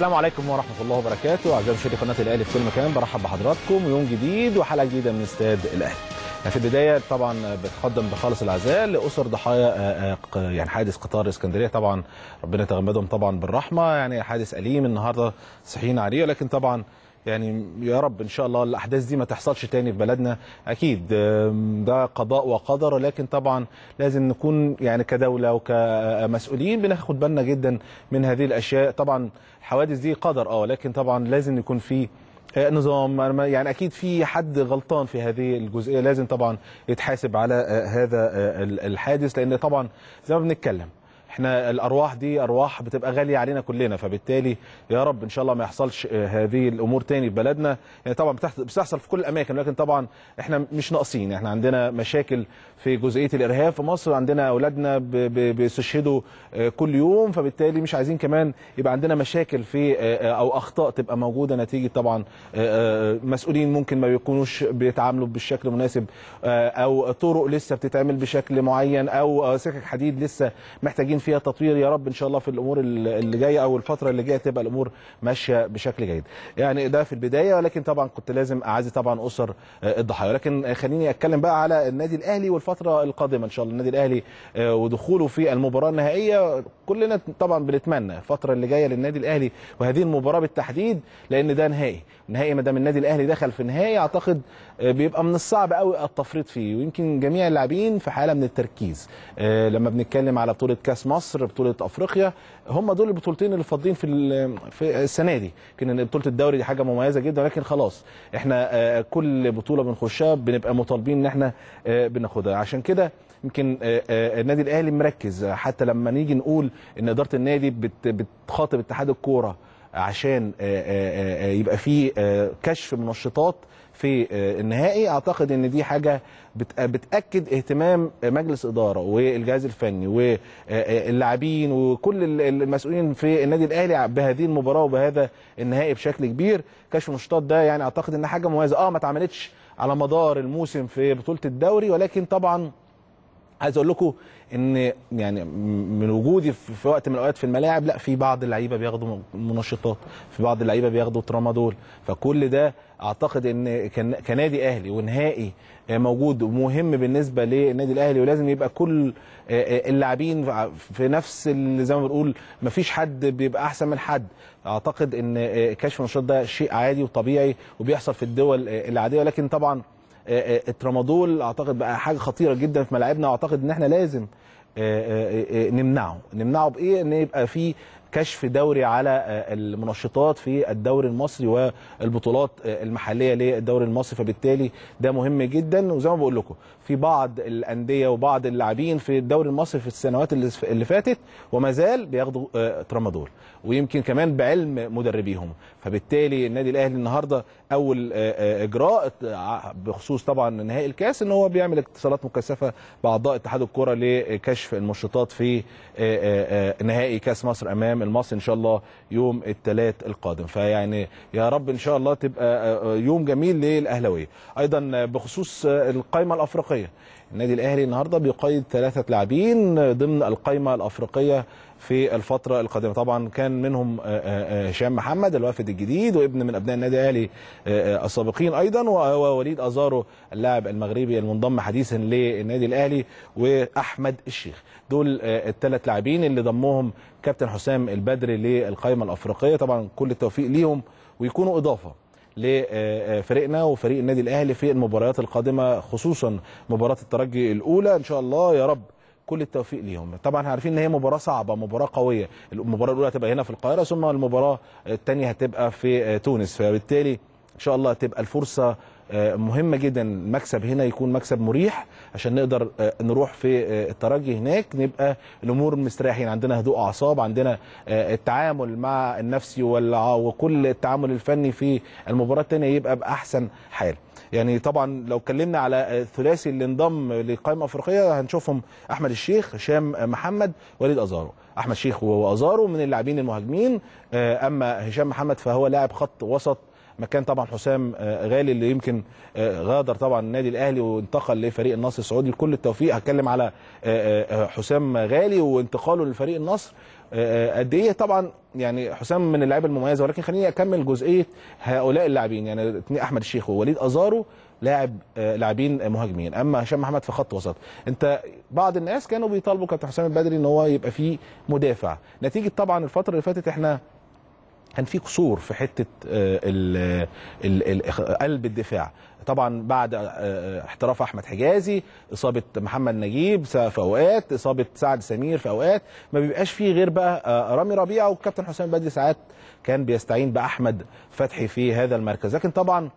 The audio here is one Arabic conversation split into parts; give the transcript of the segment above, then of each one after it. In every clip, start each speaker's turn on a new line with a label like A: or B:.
A: السلام عليكم ورحمه الله وبركاته اعزائي مشاهدي قناه الاهلي في كل مكان برحب بحضراتكم يوم جديد وحلقه جديده من استاد الاهلي في البدايه طبعا بتقدم بخالص العزاء لاسر ضحايا آه، آه، يعني حادث قطار اسكندريه طبعا ربنا يتغمدهم طبعا بالرحمه يعني حادث اليم النهارده صحينا عليه ولكن طبعا يعني يا رب ان شاء الله الاحداث دي ما تحصلش تاني في بلدنا اكيد ده قضاء وقدر لكن طبعا لازم نكون يعني كدوله وكمسؤولين بناخد بالنا جدا من هذه الاشياء طبعا الحوادث دي قدر اه لكن طبعا لازم يكون في آه، نظام يعني اكيد في حد غلطان في هذه الجزئيه لازم طبعا يتحاسب على آه، هذا آه، الحادث لان طبعا زي ما بنتكلم احنا الارواح دي ارواح بتبقى غاليه علينا كلنا فبالتالي يا رب ان شاء الله ما يحصلش آه، هذه الامور تاني في بلدنا يعني طبعا بتحصل في كل الاماكن لكن طبعا احنا مش ناقصين احنا عندنا مشاكل في جزئيه الارهاب في مصر عندنا اولادنا بيستشهدوا آه، كل يوم فبالتالي مش عايزين كمان يبقى عندنا مشاكل في آه، او اخطاء تبقى موجوده نتيجه طبعا مسؤولين ممكن ما بيكونوش بيتعاملوا بالشكل المناسب او طرق لسه بتتعمل بشكل معين او سكك حديد لسه محتاجين فيها تطوير يا رب ان شاء الله في الامور اللي جايه او الفتره اللي جايه تبقى الامور ماشيه بشكل جيد يعني ده في البدايه ولكن طبعا كنت لازم اعزي طبعا اسر آه، الضحايا ولكن آه، خليني اتكلم بقى على النادي الاهلي والفتره القادمه ان شاء الله النادي الاهلي آه، ودخوله في المباراه النهائيه كلنا طبعا بنتمنى الفتره اللي جايه للنادي الاهلي وهذه المباراه بالتحديد لان ده نهائي نهائي ما دام النادي الاهلي دخل في نهائي اعتقد بيبقى من الصعب قوي التفريط فيه ويمكن جميع اللاعبين في حاله من التركيز لما بنتكلم على بطوله كاس مصر بطوله افريقيا هم دول البطولتين اللي فاضلين في في السنه دي يمكن بطوله الدوري دي حاجه مميزه جدا لكن خلاص احنا آه، كل بطوله بنخشها بنبقى مطالبين ان احنا آه، بناخدها عشان كده يمكن آه، النادي الاهلي مركز حتى لما نيجي نقول ان اداره النادي بتخاطب اتحاد الكوره عشان يبقى فيه كشف منشطات في آه، النهائي اعتقد ان دي حاجه بتاكد اهتمام مجلس اداره والجهاز الفني واللاعبين آه، آه، وكل المسؤولين في النادي الاهلي بهذه المباراه وبهذا النهائي بشكل كبير كشف مشطات ده يعني اعتقد ان حاجه مميزه اه ما اتعملتش على مدار الموسم في بطوله الدوري ولكن طبعا عايز اقول لكم ان يعني من وجودي في وقت من الاوقات في الملاعب لا في بعض اللعيبه بياخدوا منشطات في بعض اللعيبه بياخدوا ترامادول فكل ده اعتقد ان كنادي اهلي ونهائي موجود ومهم بالنسبه للنادي الاهلي ولازم يبقى كل اللاعبين في نفس اللي زي ما بنقول مفيش حد بيبقى احسن من حد اعتقد ان كشف النشاط ده شيء عادي وطبيعي وبيحصل في الدول العاديه ولكن طبعا آه، آه، الترامادول اعتقد بقى حاجه خطيره جدا في ملاعبنا واعتقد ان احنا لازم آه، نمنعه نمنعه بايه ان يبقى في كشف دوري على آه، المنشطات في الدوري المصري والبطولات آه، المحليه للدوري المصري فبالتالي ده مهم جدا وزي ما بقول لكم في بعض الانديه وبعض اللاعبين في الدوري المصري في السنوات اللي فاتت وما زال بياخدوا آه، ترامادول ويمكن كمان بعلم مدربيهم فبالتالي النادي الاهلي النهارده اول اجراء بخصوص طبعا نهائي الكاس ان هو بيعمل اتصالات مكثفه باعضاء اتحاد الكره لكشف المنشطات في نهائي كاس مصر امام قدام المصري ان شاء الله يوم الثلاث القادم فيعني يا رب ان شاء الله تبقى آه، آه، يوم جميل للاهلاويه ايضا آه، بخصوص القائمه الافريقيه النادي الاهلي النهارده بيقيد ثلاثه لاعبين ضمن القائمه الافريقيه في الفتره القادمه طبعا كان منهم آه، آه، آه، هشام محمد الوافد الجديد وابن من ابناء النادي الاهلي السابقين ايضا ووليد ازارو اللاعب المغربي المنضم حديثا للنادي الاهلي واحمد الشيخ دول الثلاث لاعبين اللي ضمهم كابتن حسام البدري للقائمه الافريقيه طبعا كل التوفيق ليهم ويكونوا اضافه لفريقنا وفريق النادي الاهلي في المباريات القادمه خصوصا مباراه الترجي الاولى ان شاء الله يا رب كل التوفيق ليهم طبعا عارفين ان هي مباراه صعبه مباراه قويه المباراه الاولى هتبقى هنا في القاهره ثم المباراه الثانيه هتبقى في تونس فبالتالي ان شاء الله تبقى الفرصه آه، مهمه جدا المكسب هنا يكون مكسب مريح عشان نقدر آه، نروح في آه، الترجي هناك نبقى الامور مستريحين عندنا هدوء اعصاب عندنا التعامل مع النفسي وكل التعامل الفني في المباراه الثانيه يبقى باحسن حال يعني طبعا لو اتكلمنا على الثلاثي اللي انضم لقائمه افريقيه هنشوفهم احمد الشيخ هشام محمد وليد ازارو احمد الشيخ وازارو من اللاعبين المهاجمين اما هشام محمد فهو لاعب خط وسط مكان طبعا حسام آه، غالي اللي يمكن آه، غادر طبعا النادي الاهلي وانتقل لفريق النصر السعودي كل التوفيق هتكلم على آه، حسام غالي وانتقاله لفريق النصر قد ايه طبعا يعني حسام من اللعيبه المميزه ولكن خليني اكمل جزئيه هؤلاء اللاعبين يعني احمد الشيخ ووليد ازارو لاعب لاعبين مهاجمين اما هشام محمد في خط وسط انت بعض الناس كانوا بيطالبوا كابتن حسام البدري ان هو يبقى فيه مدافع نتيجه طبعا الفتره اللي فاتت احنا كان في قصور في حته آه، قلب الدفاع طبعا بعد آه، آه، احتراف احمد حجازي اصابه محمد نجيب في اوقات اصابه سعد سمير في اوقات ما بيبقاش فيه غير بقى رامي ربيعه والكابتن حسام بدري ساعات كان بيستعين باحمد فتحي في هذا المركز لكن طبعا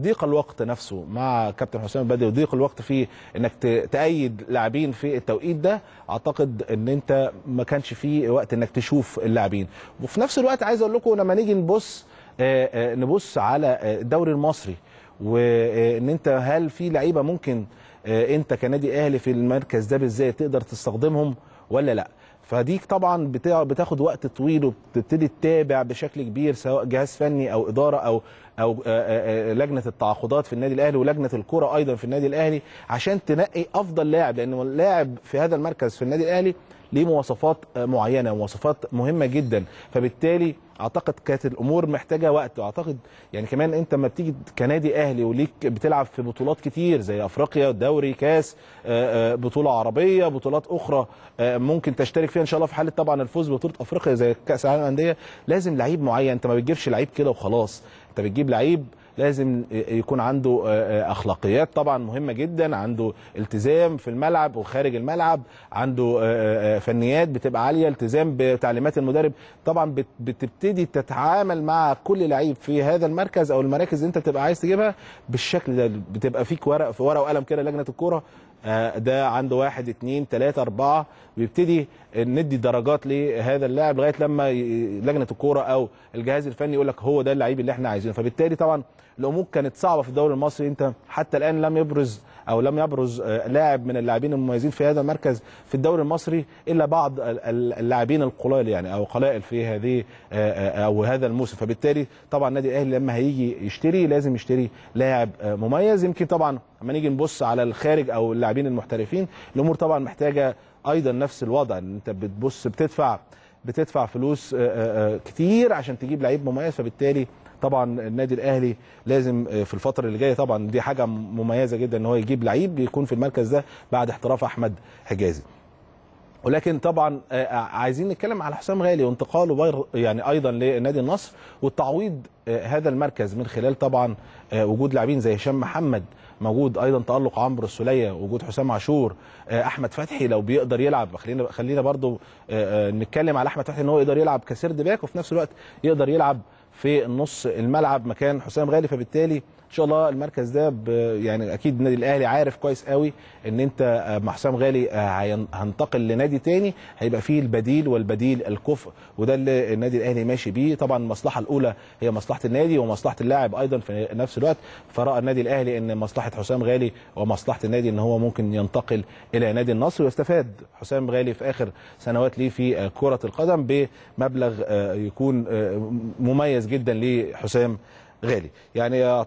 A: ضيق الوقت نفسه مع كابتن حسام بدري وضيق الوقت في انك تأيد لاعبين في التوقيت ده اعتقد ان انت ما كانش فيه وقت انك تشوف اللاعبين وفي نفس الوقت عايز اقول لكم لما نيجي نبص آه، آه، نبص على آه، الدوري المصري وان انت هل في لعيبه ممكن انت كنادي اهلي في المركز ده بالذات تقدر تستخدمهم ولا لا فدي طبعا بتاخد وقت طويل وبتبتدي تتابع بشكل كبير سواء جهاز فني او اداره او او آه، آه، آه، لجنه التعاقدات في النادي الاهلي ولجنه الكره ايضا في النادي الاهلي عشان تنقي افضل لاعب لان اللاعب في هذا المركز في النادي الاهلي ليه مواصفات معينه مواصفات مهمه جدا فبالتالي اعتقد كانت الامور محتاجه وقت واعتقد يعني كمان انت لما بتيجي كنادي اهلي وليك بتلعب في بطولات كتير زي افريقيا دوري كاس آه، آه، بطوله عربيه بطولات اخرى آه، ممكن تشترك فيها ان شاء الله في حاله طبعا الفوز ببطوله افريقيا زي كاس العالم للانديه لازم لعيب معين انت ما بتجيبش لعيب كده وخلاص انت بتجيب لعيب لازم يكون عنده آه، آه، اخلاقيات طبعا مهمه جدا عنده التزام في الملعب وخارج الملعب عنده آه، فنيات بتبقى عاليه التزام بتعليمات المدرب طبعا بتبتدي تتعامل مع كل لعيب في هذا المركز او المراكز اللي انت بتبقى عايز تجيبها بالشكل ده بتبقى فيك ورق في ورقه وقلم كده لجنه الكوره ده عنده واحد اتنين تلاتة اربعة بيبتدي ندي درجات لهذا اللاعب لغاية لما لجنة الكورة او الجهاز الفني يقول لك هو ده اللعيب اللي احنا عايزينه فبالتالي طبعا الامور كانت صعبه في الدوري المصري انت حتى الان لم يبرز او لم يبرز آه، لاعب من اللاعبين المميزين في هذا المركز في الدوري المصري الا بعض اللاعبين القلال يعني او قلائل في هذه آه، آه، او هذا الموسم فبالتالي طبعا النادي الاهلي لما هيجي يشتري لازم يشتري لاعب مميز يمكن طبعا لما نيجي نبص على الخارج او اللاعبين المحترفين الامور طبعا محتاجه ايضا نفس الوضع ان انت بتبص بتدفع بتدفع فلوس كتير عشان تجيب لعيب مميز فبالتالي طبعا النادي الاهلي لازم آه، في الفتره اللي جايه طبعا دي حاجه مميزه جدا ان هو يجيب لعيب يكون في المركز ده بعد احتراف احمد حجازي ولكن طبعا آه، آه، عايزين نتكلم على حسام غالي وانتقاله يعني ايضا لنادي النصر والتعويض هذا المركز من خلال طبعا وجود لاعبين زي هشام محمد موجود ايضا تالق عمرو السوليه وجود حسام عاشور احمد فتحي لو بيقدر يلعب خلينا خلينا برضو نتكلم على احمد فتحي ان هو يقدر يلعب كسرد باك وفي نفس الوقت يقدر يلعب في النص الملعب مكان حسام غالي فبالتالي ان شاء الله المركز ده يعني اكيد النادي الاهلي عارف كويس قوي ان انت آه، مع حسام غالي آه، هنتقل لنادي تاني هيبقى فيه البديل والبديل الكفء وده اللي النادي الاهلي ماشي بيه طبعا المصلحه الاولى هي مصلحه النادي ومصلحه اللاعب ايضا في نفس الوقت فراى النادي الاهلي ان مصلحه حسام غالي ومصلحه النادي ان هو ممكن ينتقل الى نادي النصر واستفاد حسام غالي في اخر سنوات ليه في آه، كره القدم بمبلغ يكون مميز مميز جدا لحسام غالي يعني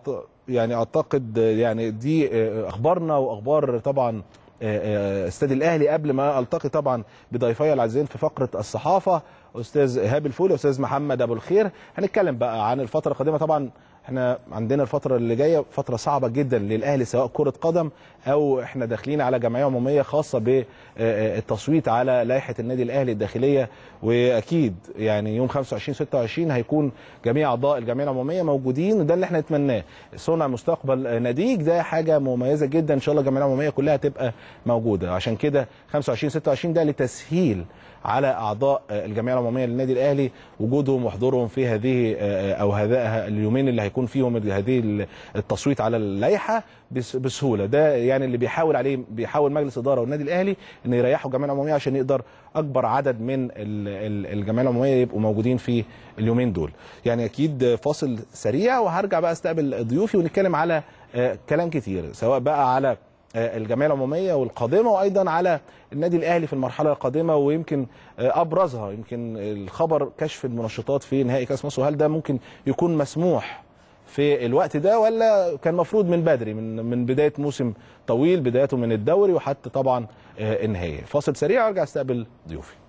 A: يعني اعتقد يعني دي آه، اخبارنا واخبار طبعا آه، آه، استاد الاهلي قبل ما التقي طبعا بضيفي العزيزين في فقره الصحافه استاذ ايهاب الفول واستاذ محمد ابو الخير هنتكلم بقى عن الفتره القادمه طبعا احنا عندنا الفتره اللي جايه فتره صعبه جدا للاهلي سواء كره قدم او احنا داخلين على جمعيه عموميه خاصه بالتصويت آه، آه، على لائحه النادي الاهلي الداخليه واكيد يعني يوم 25 26 هيكون جميع اعضاء الجمعيه العموميه موجودين وده اللي احنا نتمناه صنع مستقبل ناديك ده حاجه مميزه جدا ان شاء الله الجمعيه العموميه كلها تبقى موجوده عشان كده 25 26 ده لتسهيل على اعضاء آه، الجمعيه العموميه للنادي الاهلي وجودهم وحضورهم في هذه او هذا اليومين اللي هيكون يكون فيهم هذه التصويت على اللائحه بسهوله ده يعني اللي بيحاول عليه بيحاول مجلس اداره والنادي الاهلي ان يريحوا الجمعيه العموميه عشان يقدر اكبر عدد من الجمعيه العموميه يبقوا موجودين في اليومين دول يعني اكيد فاصل سريع وهرجع بقى استقبل ضيوفي ونتكلم على آه، كلام كتير سواء بقى على آه، الجمعيه العموميه والقادمه وايضا على النادي الاهلي في المرحله القادمه ويمكن آه، ابرزها يمكن الخبر كشف المنشطات في نهائي كاس مصر وهل ده ممكن يكون مسموح في الوقت ده ولا كان مفروض من بدري من من بدايه موسم طويل بدايته من الدوري وحتى طبعا النهايه آه، فاصل سريع ارجع استقبل ضيوفي